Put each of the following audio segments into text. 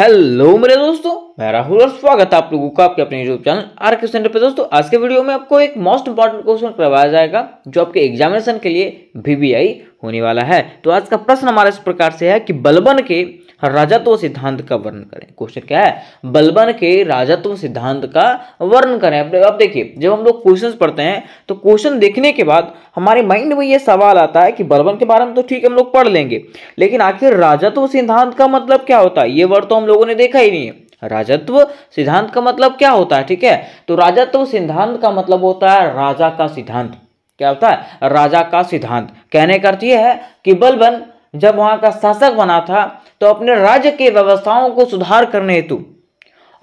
hello मेरे दोस्तों मैं राहुल और स्वागत है आप लोगों का आपके अपने YouTube channel R K center पर दोस्तों आज के वीडियो में आपको एक मोस्ट इंपॉर्टेंट क्वेश्चन करवाया जाएगा जो आपके एग्जामिनेशन के लिए आई होने वाला है तो आज का प्रश्न हमारा इस प्रकार से है कि बलबन के राजत्व सिद्धांत का वर्णन करें क्वेश्चन क्या है बलबन के राजत्व सिद्धांत का वर्णन करें अब देखिए जब हम लोग क्वेश्चन पढ़ते हैं तो क्वेश्चन देखने के बाद हमारे माइंड में ये सवाल आता है कि बलबन के बारे में तो ठीक हम लोग पढ़ लेंगे लेकिन आखिर राजत्व सिद्धांत का मतलब क्या होता है ये वर्ड तो हम लोगों ने देखा ही नहीं है राजत्व सिद्धांत का मतलब क्या होता है ठीक है तो राजत्व सिद्धांत का मतलब होता है राजा का सिद्धांत क्या होता है राजा का सिद्धांत कहने का अर्थ यह है कि बलबन जब वहां का शासक बना था तो अपने राज्य के व्यवस्थाओं को सुधार करने हेतु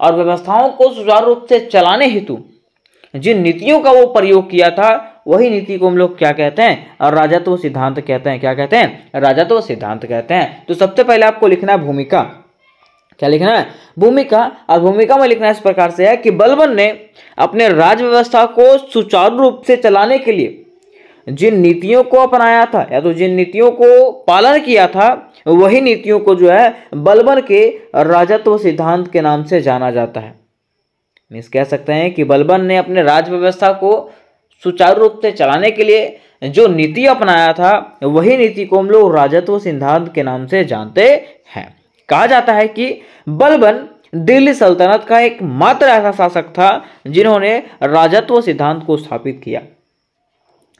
और व्यवस्थाओं को सुचारू रूप से चलाने हेतु जिन नीतियों का वो प्रयोग किया था वही नीति को हम लोग क्या कहते हैं और राजत्व सिद्धांत कहते हैं क्या कहते हैं राजत्व सिद्धांत कहते हैं तो सबसे पहले आपको लिखना है भूमिका क्या लिखना है भूमिका और भूमिका में लिखना इस प्रकार से है कि बलबन ने अपने राज्य व्यवस्था को सुचारू रूप से चलाने के लिए जिन नीतियों को अपनाया था या तो जिन नीतियों को पालन किया था वही नीतियों को जो है बलबन के राजत्व सिद्धांत के नाम से जाना जाता है मीन्स कह सकते हैं कि बलबन ने अपने राज व्यवस्था को सुचारू रूप से चलाने के लिए जो नीति अपनाया था वही नीति को हम लोग राजत्व सिद्धांत के नाम से जानते हैं कहा जाता है कि बलबन दिल्ली सल्तनत का एक मात्र ऐसा शासक था जिन्होंने राजत्व सिद्धांत को स्थापित किया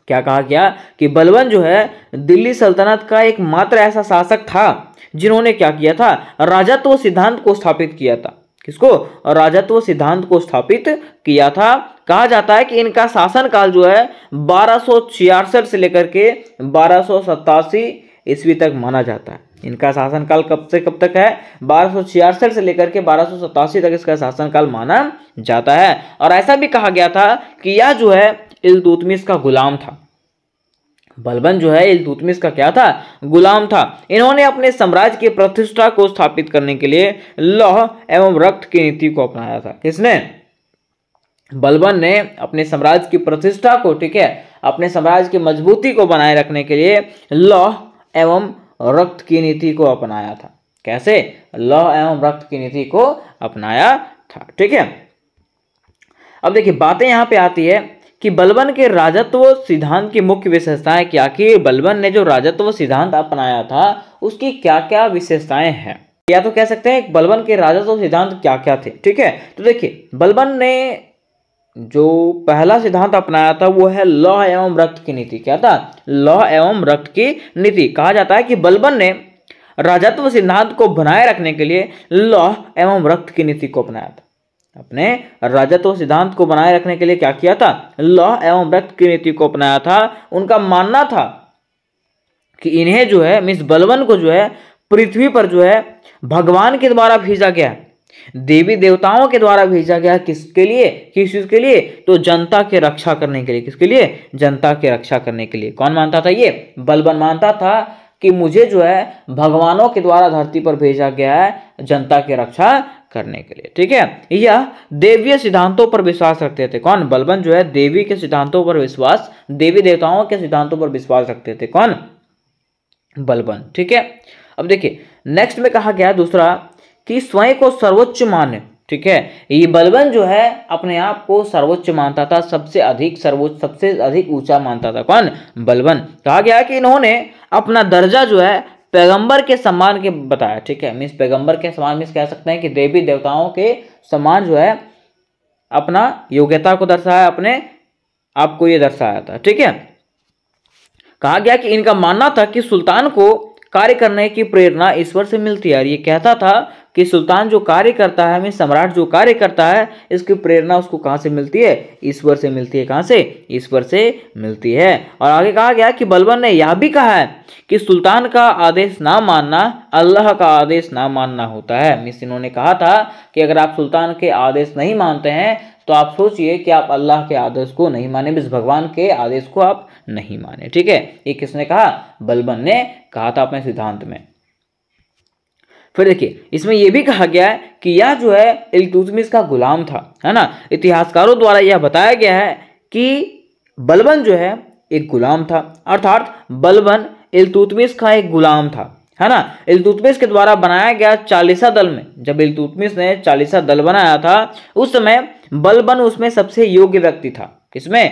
क्या कहा गया कि बलवन जो है दिल्ली सल्तनत का एकमात्र ऐसा शासक था जिन्होंने क्या किया था राजत्व सिद्धांत को स्थापित किया था किसको राजत्व सिद्धांत को स्थापित किया था कहा जाता है कि इनका शासनकाल जो है बारह से लेकर के बारह ईस्वी तक माना जाता है इनका शासनकाल कब से कब तक है बारह से लेकर के बारह तक इसका शासनकाल माना जाता है और ऐसा भी कहा गया था कि यह जो है इलतुतमिस का गुलाम था बलबन जो है इलतुतमिस का क्या था गुलाम था इन्होंने अपने साम्राज्य की प्रतिष्ठा को स्थापित करने के लिए लौह एवं रक्त की नीति को अपनाया था किसने बलबन ने अपने साम्राज्य की प्रतिष्ठा को ठीक है अपने साम्राज्य की मजबूती को बनाए रखने के लिए लौह एवं रक्त की नीति को अपनाया था कैसे लौह एवं रक्त की नीति को अपनाया था ठीक है अब देखिए बातें यहां पे आती है कि बलबन के राजत्व सिद्धांत की मुख्य विशेषताएं क्या कि बलबन ने जो राजत्व सिद्धांत अपनाया था उसकी क्या क्या विशेषताएं हैं या तो कह सकते हैं बलबन के राजत्व सिद्धांत क्या क्या थे ठीक है तो देखिए बलबन ने जो पहला सिद्धांत अपनाया था वो है लौह एवं रक्त की नीति क्या था लौह एवं रक्त की नीति कहा जाता है कि बलबन ने राजत्व सिद्धांत को बनाए रखने के लिए लौह एवं रक्त की नीति को अपनाया था अपने राजत्व सिद्धांत को बनाए रखने के लिए क्या किया था लौह एवं व्रत की नीति को अपनाया था उनका मानना था कि इन्हें जो है मिस बलवन को जो है पृथ्वी पर जो है भगवान के द्वारा भेजा गया देवी देवताओं के द्वारा भेजा गया किसके लिए किस चीज के लिए तो जनता के रक्षा करने के लिए किसके लिए जनता के रक्षा करने के लिए कौन मानता था ये बलबन मानता था कि मुझे जो है भगवानों के द्वारा धरती पर भेजा गया है जनता की रक्षा करने के लिए ठीक है यह देवीय सिद्धांतों पर विश्वास रखते थे कौन बलबन जो है देवी के सिद्धांतों पर विश्वास देवी देवताओं के सिद्धांतों पर विश्वास रखते थे कौन बलबन ठीक है अब देखिए नेक्स्ट में कहा गया दूसरा कि स्वयं को सर्वोच्च मान्य ठीक है ये बलबन जो है अपने आप को सर्वोच्च मानता था सबसे अधिक सर्वोच्च सबसे अधिक ऊंचा मानता था कौन बलबन कहा गया कि इन्होंने अपना दर्जा जो है पैगंबर के सम्मान के बताया ठीक है मीन्स पैगंबर के सम्मान मीन्स कह सकते हैं कि देवी देवताओं के सम्मान जो है अपना योग्यता को दर्शाया अपने आप को ये दर्शाया था ठीक है कहा गया कि इनका मानना था कि सुल्तान को कार्य करने की प्रेरणा ईश्वर से मिलती है और ये कहता था कि सुल्तान जो कार्य करता है हमें सम्राट जो कार्य करता है इसकी प्रेरणा उसको कहाँ से मिलती है ईश्वर से मिलती है कहाँ से ईश्वर से मिलती है और आगे कहा गया कि बलबन ने यह भी कहा है कि सुल्तान का आदेश ना मानना अल्लाह का आदेश ना मानना होता है मिस इन्होंने कहा था कि अगर आप सुल्तान के आदेश नहीं मानते हैं तो आप सोचिए कि आप अल्लाह के आदेश को नहीं माने बस भगवान के आदेश को आप नहीं माने ठीक है ये किसने कहा बलबन ने कहा था अपने सिद्धांत में फिर देखिए इसमें यह भी कहा गया है कि यह जो है इल्तुतमिस का गुलाम था है ना इतिहासकारों द्वारा यह बताया गया है कि बलबन जो है एक गुलाम था अर्थात बलबन इल्तुतमिस का एक गुलाम था है ना इल्तुतमिस के द्वारा बनाया गया चालीसा दल में जब इल्तुतमिस ने चालीसा दल बनाया था उस समय बलबन उसमें सबसे योग्य व्यक्ति था किसमें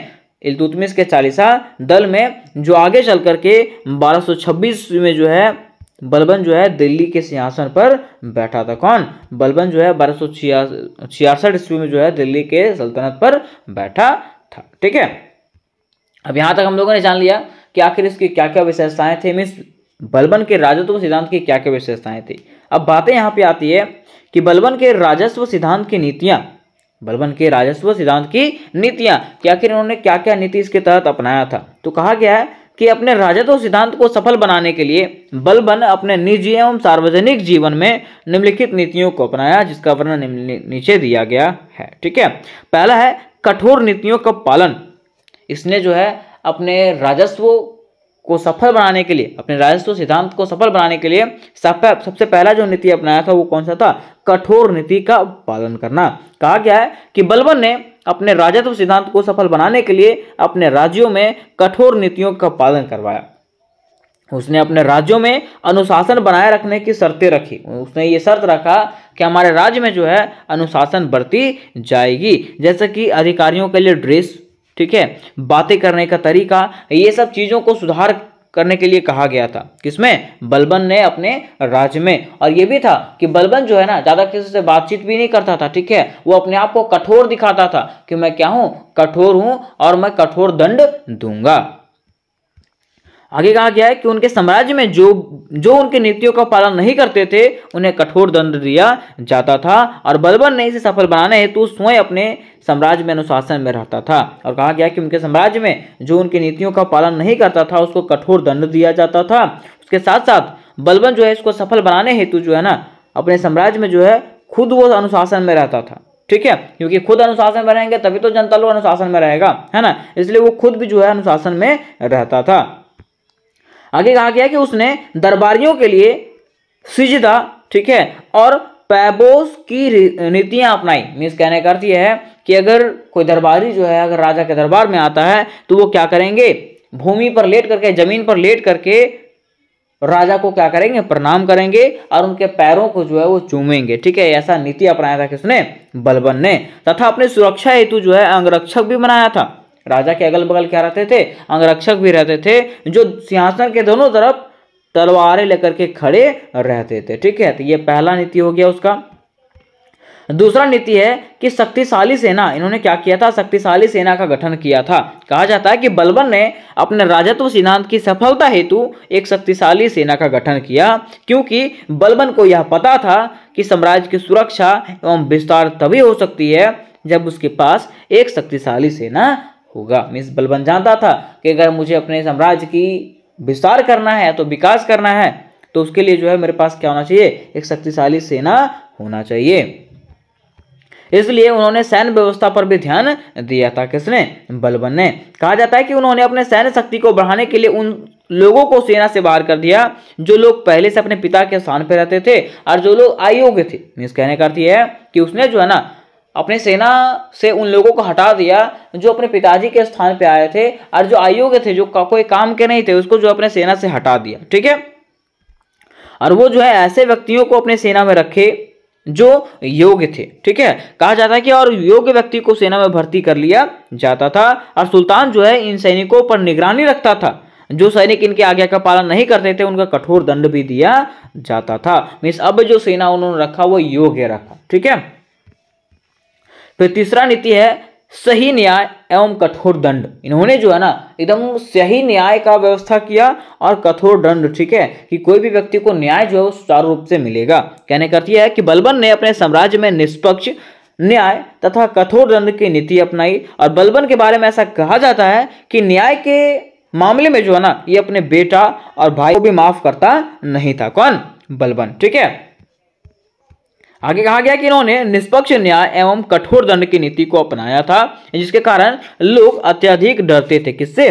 इल्तुतमिस के चालीसा दल में जो आगे चल करके 1226 में जो है बलबन जो है दिल्ली के सिंहासन पर बैठा था कौन बलबन जो है बारह सौ छियासठ ईस्वी में जो है दिल्ली के सल्तनत पर बैठा था ठीक है अब यहां तक हम लोगों ने जान लिया कि आखिर इसकी क्या क्या विशेषताएं थी मीन्स बलबन के राजत्व सिद्धांत की क्या क्या विशेषताएं थी अब बातें यहां पर आती है कि बलबन के राजस्व सिद्धांत की नीतियां बलबन के राजस्व सिद्धांत की नीतियां क्या आखिर इन्होंने क्या क्या नीति इसके तहत अपनाया था तो कहा गया है कि अपने राजत्व सिद्धांत को सफल बनाने के लिए बलबन अपने निजी एवं सार्वजनिक जीवन में निम्नलिखित नीतियों को अपनाया जिसका वर्णन नीचे दिया गया है ठीक है पहला है कठोर नीतियों का पालन इसने जो है अपने राजस्व को सफल बनाने के लिए अपने राजस्व सिद्धांत को सफल बनाने के लिए सबसे पहला जो नीति अपनाया था वो कौन सा था कठोर नीति का पालन करना कहा गया है कि बलबन ने अपने राजत्व तो सिद्धांत को सफल बनाने के लिए अपने राज्यों में कठोर नीतियों का पालन करवाया उसने अपने राज्यों में अनुशासन बनाए रखने की शर्तें रखी उसने ये शर्त रखा कि हमारे राज्य में जो है अनुशासन बरती जाएगी जैसे कि अधिकारियों के लिए ड्रेस ठीक है बातें करने का तरीका ये सब चीज़ों को सुधार करने के लिए कहा गया था किसमें बलबन ने अपने राज्य में और यह भी था कि बलबन जो है ना ज़्यादा किसी से बातचीत भी नहीं करता था ठीक है वो अपने आप को कठोर दिखाता था कि मैं क्या हूं कठोर हूं और मैं कठोर दंड दूंगा आगे कहा गया है कि उनके साम्राज्य में जो जो उनके नीतियों का पालन नहीं करते थे उन्हें कठोर दंड दिया जाता था और बलबन ने इसे सफल बनाने हेतु स्वयं अपने साम्राज्य में अनुशासन में रहता था और कहा गया कि उनके साम्राज्य में जो उनकी नीतियों का पालन नहीं करता था उसको कठोर दंड दिया जाता था उसके साथ साथ बलबन जो है इसको सफल बनाने हेतु जो है ना अपने साम्राज्य में जो है खुद वो अनुशासन में रहता था ठीक है क्योंकि खुद अनुशासन में रहेंगे तभी तो जनता लोग अनुशासन में रहेगा है ना इसलिए वो खुद भी जो है अनुशासन में रहता था आगे कहा गया कि उसने दरबारियों के लिए सिजदा ठीक है और पैबोस की नीतियां अपनाई मीन्स कहने का अर्थ यह है कि अगर कोई दरबारी जो है अगर राजा के दरबार में आता है तो वो क्या करेंगे भूमि पर लेट करके जमीन पर लेट करके राजा को क्या करेंगे प्रणाम करेंगे और उनके पैरों को जो है वो चूमेंगे ठीक है ऐसा नीति अपनाया था किसने बलबन ने तथा अपनी सुरक्षा हेतु जो है अंगरक्षक भी बनाया था राजा के अगल बगल क्या रहते थे अंगरक्षक भी रहते थे जो सिंहासन के दोनों तरफ तलवारें लेकर के खड़े रहते थे ठीक है तो ये पहला नीति हो गया उसका दूसरा नीति है कि शक्तिशाली सेना इन्होंने क्या किया था शक्तिशाली सेना का गठन किया था कहा जाता है कि बलबन ने अपने राजत्व सिद्धांत की सफलता हेतु एक शक्तिशाली सेना का गठन किया क्योंकि बलबन को यह पता था कि साम्राज्य की सुरक्षा एवं विस्तार तभी हो सकती है जब उसके पास एक शक्तिशाली सेना होगा मिस बलबन जानता था कि अगर मुझे अपने साम्राज्य की विस्तार करना है तो विकास करना है तो उसके लिए जो है मेरे पास क्या होना चाहिए एक शक्तिशाली सेना होना चाहिए इसलिए उन्होंने सैन्य व्यवस्था पर भी ध्यान दिया था किसने बलबन ने कहा जाता है कि उन्होंने अपने सैन्य शक्ति को बढ़ाने के लिए उन लोगों को सेना से बाहर कर दिया जो लोग पहले से अपने पिता के स्थान पर रहते थे और जो लोग आयोग्य थे मीन्स कहने का अर्थ यह है कि उसने जो है ना अपने सेना से उन लोगों को हटा दिया जो अपने पिताजी के स्थान पर आए थे और जो अयोग्य थे जो कोई काम के नहीं थे उसको जो अपने सेना से हटा दिया ठीक है और वो जो है ऐसे व्यक्तियों को अपने सेना में रखे जो योग्य थे ठीक है कहा जाता है कि और योग्य व्यक्ति को सेना में भर्ती कर लिया जाता था और सुल्तान जो है इन सैनिकों पर निगरानी रखता था जो सैनिक इनके आज्ञा का पालन नहीं करते थे उनका कठोर दंड भी दिया जाता था मीन्स अब जो सेना उन्होंने रखा वो योग्य रखा ठीक है फिर तीसरा नीति है सही न्याय एवं कठोर दंड इन्होंने जो है ना एकदम सही न्याय का व्यवस्था किया और कठोर दंड ठीक है कि कोई भी व्यक्ति को न्याय जो है सुचारू रूप से मिलेगा कहने करती है कि बलबन ने अपने साम्राज्य में निष्पक्ष न्याय तथा कठोर दंड की नीति अपनाई और बलबन के बारे में ऐसा कहा जाता है कि न्याय के मामले में जो है ना ये अपने बेटा और भाई को भी माफ करता नहीं था कौन बलबन ठीक है आगे कहा गया कि इन्होंने निष्पक्ष न्याय एवं कठोर दंड की नीति को अपनाया था जिसके कारण लोग अत्यधिक डरते थे किससे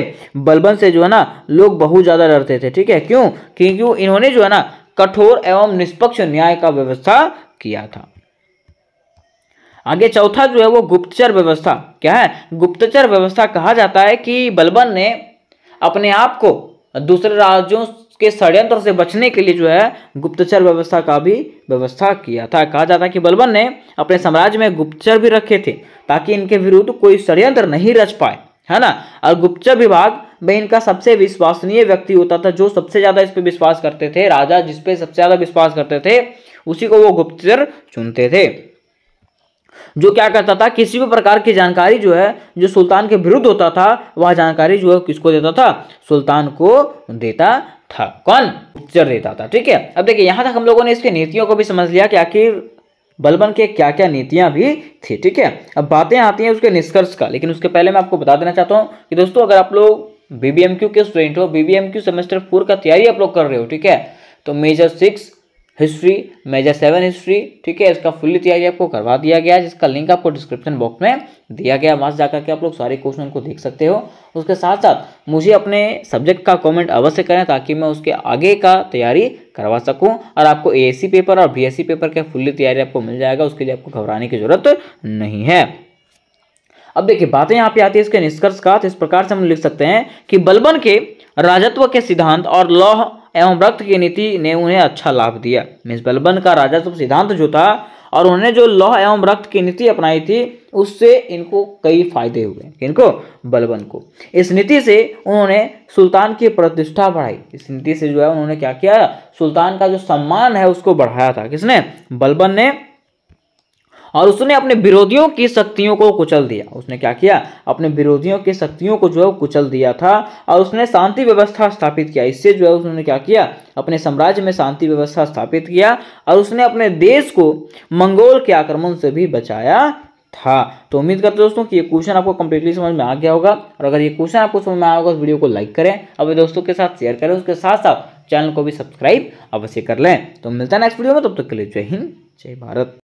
बलबन से जो है ना लोग बहुत ज़्यादा डरते थे ठीक है क्यों क्योंकि इन्होंने जो है ना कठोर एवं निष्पक्ष न्याय का व्यवस्था किया था आगे चौथा जो है वो गुप्तचर व्यवस्था क्या है गुप्तचर व्यवस्था कहा जाता है कि बलबन ने अपने आप को दूसरे राज्यों के षड्यंत्र से बचने के लिए जो है गुप्तचर व्यवस्था का भी व्यवस्था किया था कहा जाता है कि बलबन ने अपने साम्राज्य में गुप्तचर भी रखे थे ताकि इनके विरुद्ध कोई षड्यंत्र नहीं रच पाए है ना और गुप्तचर विभाग में इनका सबसे विश्वसनीय व्यक्ति होता था जो सबसे ज़्यादा इस पर विश्वास करते थे राजा जिसपे सबसे ज़्यादा विश्वास करते थे उसी को वो गुप्तचर चुनते थे जो क्या करता था किसी भी प्रकार की जानकारी जो है जो सुल्तान के विरुद्ध होता था वह जानकारी जो है किसको देता था सुल्तान को देता था कौन जर देता था ठीक है अब देखिए यहां तक हम लोगों ने इसकी नीतियों को भी समझ लिया कि आखिर बलबन के क्या क्या नीतियां भी थी ठीक है अब बातें आती हैं उसके निष्कर्ष का लेकिन उसके पहले मैं आपको बता देना चाहता हूं कि दोस्तों अगर आप लोग बीबीएमक्यू के स्टूडेंट हो बीबीएमक्यू सेमेस्टर फोर का तैयारी आप लोग कर रहे हो ठीक है तो major six history major seven history ठीक है इसका फुल्ली तैयारी आपको करवा दिया गया है जिसका लिंक आपको डिस्क्रिप्शन बॉक्स में दिया गया वहाँ जाकर के आप लोग सारे क्वेश्चन को देख सकते हो उसके साथ साथ मुझे अपने सब्जेक्ट का कमेंट अवश्य करें ताकि मैं उसके आगे का तैयारी करवा सकूं और आपको ए पेपर और बी पेपर का फुल्ली तैयारी आपको मिल जाएगा उसके लिए आपको घबराने की जरूरत नहीं है अब देखिए बातें यहाँ पे आती है इसके निष्कर्ष का तो इस प्रकार से हम लिख सकते हैं कि बलबन के राजत्व के सिद्धांत और लौह एवं रक्त की नीति ने उन्हें अच्छा लाभ दिया मिस बलबन का राजस्व सिद्धांत जो था और उन्होंने जो लौह एवं रक्त की नीति अपनाई थी उससे इनको कई फायदे हुए इनको बलबन को इस नीति से उन्होंने सुल्तान की प्रतिष्ठा बढ़ाई इस नीति से जो है उन्होंने क्या किया सुल्तान का जो सम्मान है उसको बढ़ाया था किसने बलबन ने और उसने अपने विरोधियों की शक्तियों को कुचल दिया उसने क्या किया अपने विरोधियों की शक्तियों को जो है कुचल दिया था और उसने शांति व्यवस्था स्थापित किया इससे जो है उसने क्या किया अपने साम्राज्य में शांति व्यवस्था स्थापित किया और उसने अपने देश को मंगोल के आक्रमण से भी बचाया था तो उम्मीद करते दोस्तों कि ये क्वेश्चन आपको कंप्लीटली समझ में आ गया होगा और अगर ये क्वेश्चन आपको समझ में आया होगा तो वीडियो को लाइक करें अपने दोस्तों के साथ शेयर करें उसके साथ साथ चैनल को भी सब्सक्राइब अवश्य कर लें तो मिलता है नेक्स्ट वीडियो में तब तक के लिए जय हिंद जय भारत